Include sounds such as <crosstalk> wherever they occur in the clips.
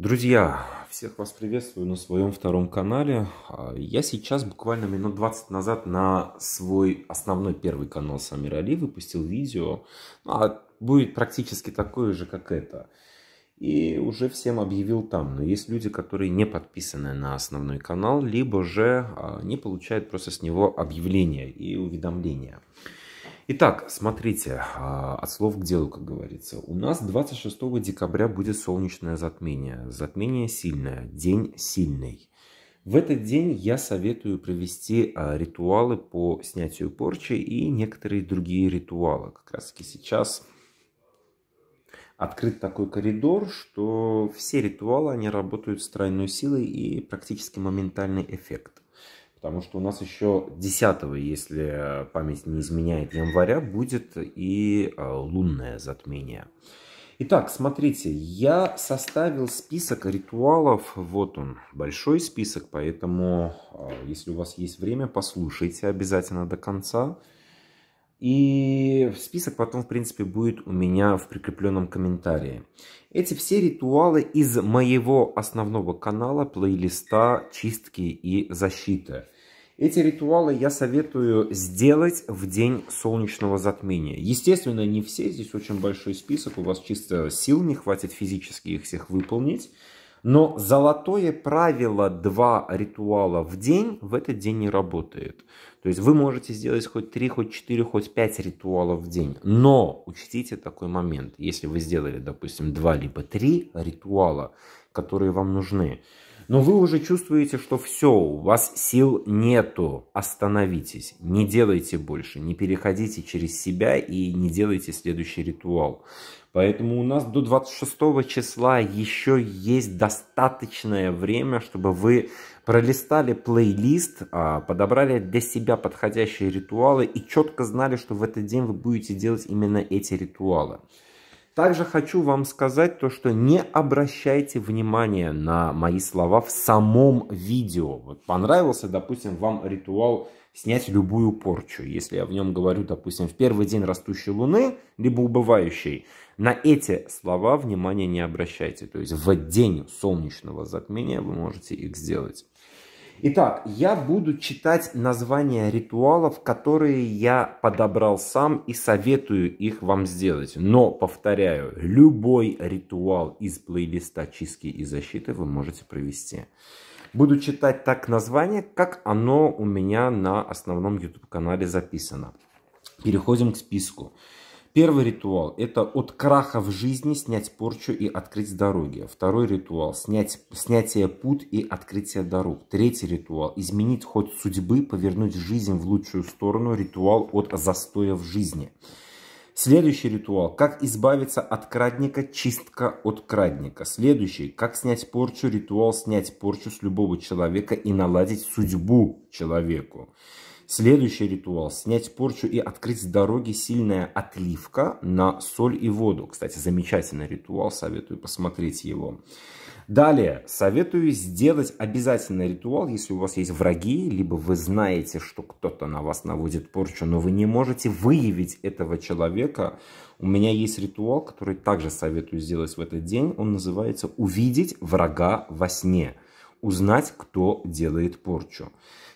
Друзья, всех вас приветствую на своем втором канале. А, я сейчас буквально минут 20 назад на свой основной первый канал Самир Али выпустил видео. Ну, а будет практически такое же, как это. И уже всем объявил там. Но есть люди, которые не подписаны на основной канал, либо же а, не получают просто с него объявления и уведомления. Итак, смотрите, а, от слов к делу, как говорится. У нас 26 декабря будет солнечное затмение. Затмение сильное, день сильный. В этот день я советую провести а, ритуалы по снятию порчи и некоторые другие ритуалы. Как раз таки сейчас открыт такой коридор, что все ритуалы, они работают с тройной силой и практически моментальный эффект. Потому что у нас еще 10, если э, память не изменяет января, будет и э, лунное затмение. Итак, смотрите, я составил список ритуалов, вот он, большой список, поэтому э, если у вас есть время, послушайте обязательно до конца. И список потом, в принципе, будет у меня в прикрепленном комментарии. Эти все ритуалы из моего основного канала, плейлиста «Чистки и защиты». Эти ритуалы я советую сделать в день солнечного затмения. Естественно, не все, здесь очень большой список, у вас чисто сил не хватит физически их всех выполнить. Но золотое правило два ритуала в день в этот день не работает. То есть вы можете сделать хоть три, хоть четыре, хоть пять ритуалов в день. Но учтите такой момент. Если вы сделали, допустим, два либо три ритуала, которые вам нужны, но вы уже чувствуете, что все, у вас сил нету, остановитесь, не делайте больше, не переходите через себя и не делайте следующий ритуал. Поэтому у нас до 26 числа еще есть достаточное время, чтобы вы пролистали плейлист, а, подобрали для себя подходящие ритуалы и четко знали, что в этот день вы будете делать именно эти ритуалы. Также хочу вам сказать то, что не обращайте внимания на мои слова в самом видео. Вот понравился, допустим, вам ритуал снять любую порчу. Если я в нем говорю, допустим, в первый день растущей луны, либо убывающей, на эти слова внимания не обращайте. То есть в день солнечного затмения вы можете их сделать. Итак, я буду читать названия ритуалов, которые я подобрал сам и советую их вам сделать. Но, повторяю, любой ритуал из плейлиста чистки и защиты вы можете провести. Буду читать так название, как оно у меня на основном YouTube-канале записано. Переходим к списку. Первый ритуал – это от краха в жизни снять порчу и открыть дороги. Второй ритуал – снять, снятие пут и открытие дорог. Третий ритуал – изменить ход судьбы, повернуть жизнь в лучшую сторону. Ритуал от застоя в жизни. Следующий ритуал – как избавиться от крадника, чистка от крадника. Следующий – как снять порчу, ритуал снять порчу с любого человека и наладить судьбу человеку. Следующий ритуал – снять порчу и открыть с дороги сильная отливка на соль и воду. Кстати, замечательный ритуал, советую посмотреть его. Далее, советую сделать обязательно ритуал, если у вас есть враги, либо вы знаете, что кто-то на вас наводит порчу, но вы не можете выявить этого человека. У меня есть ритуал, который также советую сделать в этот день. Он называется «Увидеть врага во сне», узнать, кто делает порчу.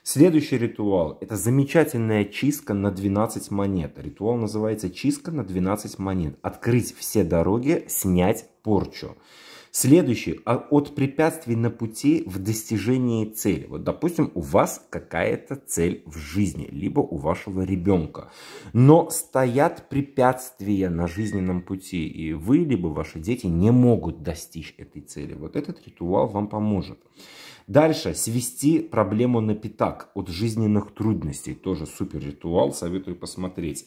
Следующий ритуал – это замечательная чистка на 12 монет. Ритуал называется «Чистка на 12 монет». Открыть все дороги, снять порчу. Следующее, а, от препятствий на пути в достижении цели. Вот, допустим, у вас какая-то цель в жизни, либо у вашего ребенка, но стоят препятствия на жизненном пути, и вы, либо ваши дети не могут достичь этой цели. Вот этот ритуал вам поможет. Дальше, свести проблему на пятак от жизненных трудностей. Тоже супер ритуал, советую посмотреть.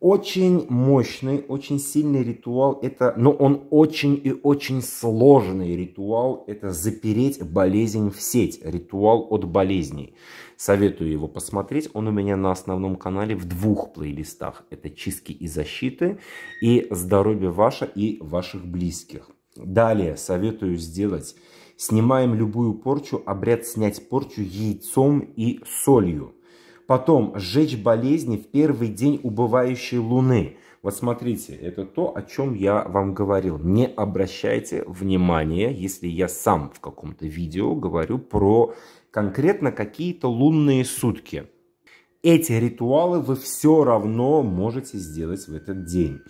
Очень мощный, очень сильный ритуал, это, но он очень и очень сложный ритуал, это запереть болезнь в сеть, ритуал от болезней. Советую его посмотреть, он у меня на основном канале в двух плейлистах. Это «Чистки и защиты» и «Здоровье ваше и ваших близких». Далее советую сделать «Снимаем любую порчу, обряд снять порчу яйцом и солью». Потом сжечь болезни в первый день убывающей луны. Вот смотрите, это то, о чем я вам говорил. Не обращайте внимания, если я сам в каком-то видео говорю про конкретно какие-то лунные сутки. Эти ритуалы вы все равно можете сделать в этот день.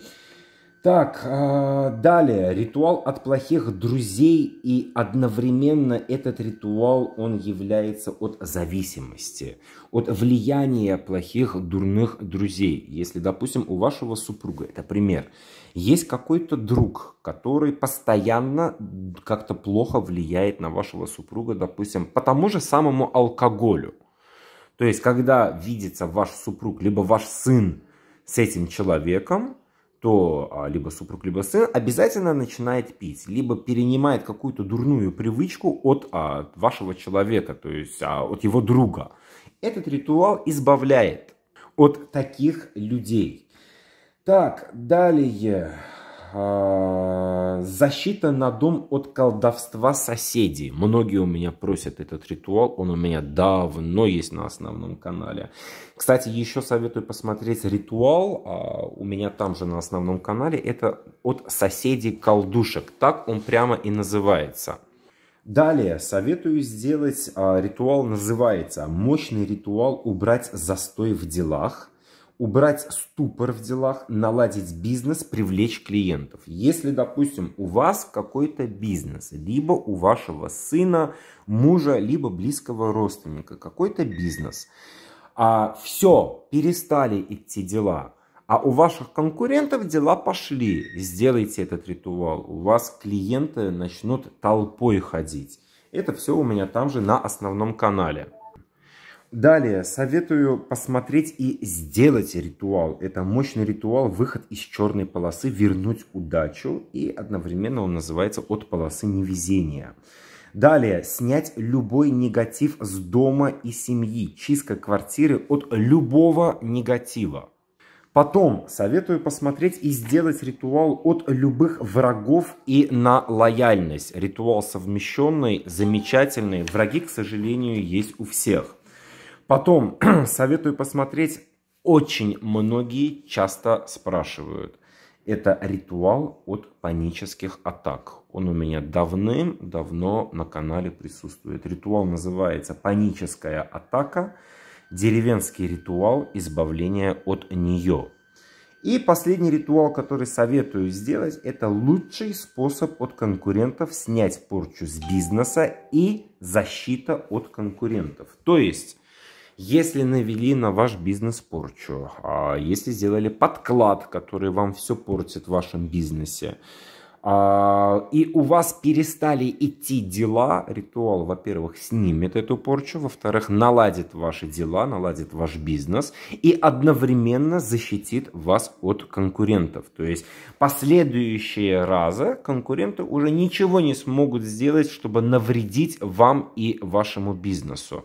Так, э, далее, ритуал от плохих друзей, и одновременно этот ритуал, он является от зависимости, от влияния плохих, дурных друзей. Если, допустим, у вашего супруга, это пример, есть какой-то друг, который постоянно как-то плохо влияет на вашего супруга, допустим, по тому же самому алкоголю. То есть, когда видится ваш супруг, либо ваш сын с этим человеком, то а, либо супруг, либо сын обязательно начинает пить, либо перенимает какую-то дурную привычку от а, вашего человека, то есть а, от его друга. Этот ритуал избавляет от таких людей. Так, далее. Э, Защита на дом от колдовства соседей. Многие у меня просят этот ритуал. Он у меня давно есть на основном канале. Кстати, еще советую посмотреть ритуал. А, у меня там же на основном канале. Это от соседей колдушек. Так он прямо и называется. Далее советую сделать а, ритуал, называется «Мощный ритуал убрать застой в делах» убрать ступор в делах, наладить бизнес, привлечь клиентов. Если, допустим, у вас какой-то бизнес, либо у вашего сына, мужа, либо близкого родственника какой-то бизнес, а все, перестали идти дела, а у ваших конкурентов дела пошли, сделайте этот ритуал, у вас клиенты начнут толпой ходить. Это все у меня там же на основном канале. Далее советую посмотреть и сделать ритуал. Это мощный ритуал, выход из черной полосы, вернуть удачу. И одновременно он называется «От полосы невезения». Далее, снять любой негатив с дома и семьи. Чистка квартиры от любого негатива. Потом советую посмотреть и сделать ритуал от любых врагов и на лояльность. Ритуал совмещенный, замечательный. Враги, к сожалению, есть у всех. Потом <clears throat> советую посмотреть, очень многие часто спрашивают. Это ритуал от панических атак. Он у меня давным-давно на канале присутствует. Ритуал называется «Паническая атака. Деревенский ритуал избавления от нее». И последний ритуал, который советую сделать, это лучший способ от конкурентов снять порчу с бизнеса и защита от конкурентов. То есть если навели на ваш бизнес порчу, а, если сделали подклад, который вам все портит в вашем бизнесе, а, и у вас перестали идти дела, ритуал, во-первых, снимет эту порчу, во-вторых, наладит ваши дела, наладит ваш бизнес и одновременно защитит вас от конкурентов. То есть последующие разы конкуренты уже ничего не смогут сделать, чтобы навредить вам и вашему бизнесу.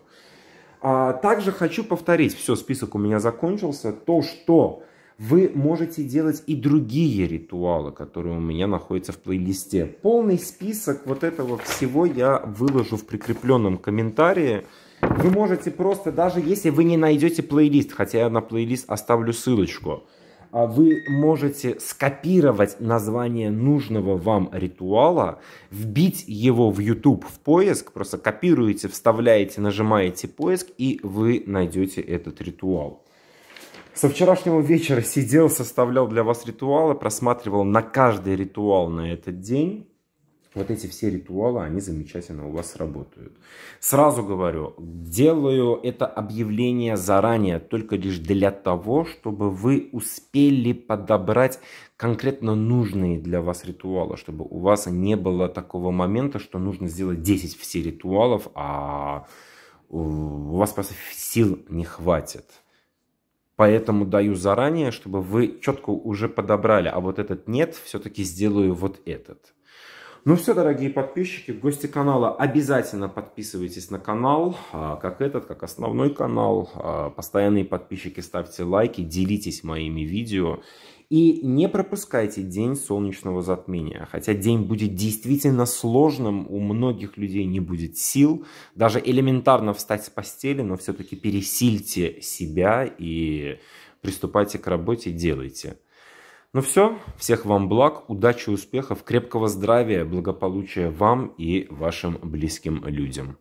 А, также хочу повторить, все, список у меня закончился, то, что вы можете делать и другие ритуалы, которые у меня находятся в плейлисте. Полный список вот этого всего я выложу в прикрепленном комментарии. Вы можете просто, даже если вы не найдете плейлист, хотя я на плейлист оставлю ссылочку, а вы можете скопировать название нужного вам ритуала, вбить его в YouTube в поиск, просто копируете, вставляете, нажимаете поиск, и вы найдете этот ритуал. Со вчерашнего вечера сидел, составлял для вас ритуалы, просматривал на каждый ритуал на этот день. Вот эти все ритуалы, они замечательно у вас работают. Сразу говорю, делаю это объявление заранее, только лишь для того, чтобы вы успели подобрать конкретно нужные для вас ритуалы, чтобы у вас не было такого момента, что нужно сделать 10 все ритуалов, а у вас просто сил не хватит. Поэтому даю заранее, чтобы вы четко уже подобрали, а вот этот нет, все-таки сделаю вот этот. Ну все, дорогие подписчики, гости канала, обязательно подписывайтесь на канал, а, как этот, как основной канал. А, постоянные подписчики ставьте лайки, делитесь моими видео. И не пропускайте день солнечного затмения. Хотя день будет действительно сложным, у многих людей не будет сил. Даже элементарно встать с постели, но все-таки пересильте себя и приступайте к работе, делайте. Ну все, всех вам благ, удачи, успехов, крепкого здравия, благополучия вам и вашим близким людям.